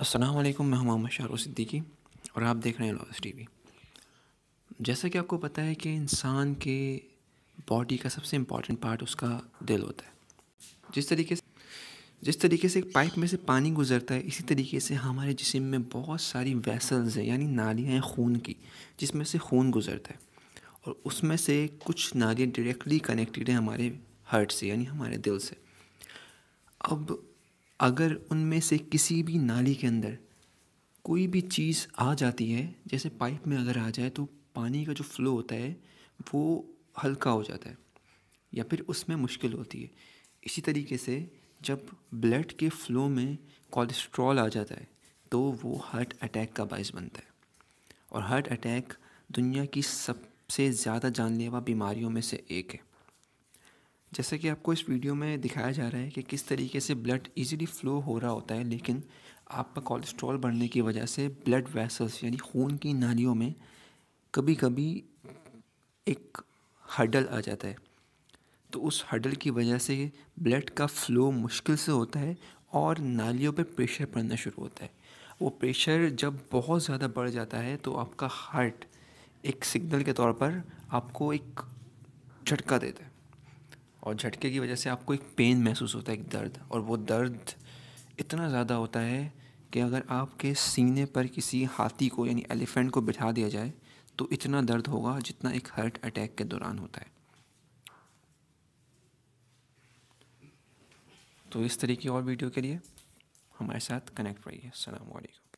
अस्सलाम वालेकुम मैं मोहम्मद शाहरुख सिद्दीकी और आप देख रहे हैं लॉस टीवी जैसा कि आपको पता है कि इंसान के बॉडी का सबसे इम्पॉर्टेंट पार्ट उसका दिल होता है जिस तरीके से जिस तरीके से पाइप में से पानी गुजरता है इसी तरीके से हमारे जिसम में बहुत सारी वेसल्स हैं यानी नालियाँ हैं खून की जिसमें से खून गुजरता है और उसमें से कुछ नालियाँ डायरेक्टली कनेक्टेड हैं हमारे हार्ट से यानी हमारे दिल से अब अगर उनमें से किसी भी नाली के अंदर कोई भी चीज़ आ जाती है जैसे पाइप में अगर आ जाए तो पानी का जो फ्लो होता है वो हल्का हो जाता है या फिर उसमें मुश्किल होती है इसी तरीके से जब ब्लड के फ्लो में कोलेस्ट्रॉल आ जाता है तो वो हार्ट अटैक का बायस बनता है और हार्ट अटैक दुनिया की सबसे ज़्यादा जानलेवा बीमारियों में से एक है जैसे कि आपको इस वीडियो में दिखाया जा रहा है कि किस तरीके से ब्लड इजीली फ्लो हो रहा होता है लेकिन आपका कोलेस्ट्रॉल बढ़ने की वजह से ब्लड वेसल्स यानी खून की नालियों में कभी कभी एक हडल आ जाता है तो उस हडल की वजह से ब्लड का फ्लो मुश्किल से होता है और नालियों पर प्रेशर पड़ना शुरू होता है वो प्रेशर जब बहुत ज़्यादा बढ़ जाता है तो आपका हार्ट एक सिग्नल के तौर पर आपको एक झटका देता है और झटके की वजह से आपको एक पेन महसूस होता है एक दर्द और वो दर्द इतना ज़्यादा होता है कि अगर आपके सीने पर किसी हाथी को यानी एलिफेंट को बिठा दिया जाए तो इतना दर्द होगा जितना एक हार्ट अटैक के दौरान होता है तो इस तरीके और वीडियो के लिए हमारे साथ कनेक्ट रहिए अलैक्म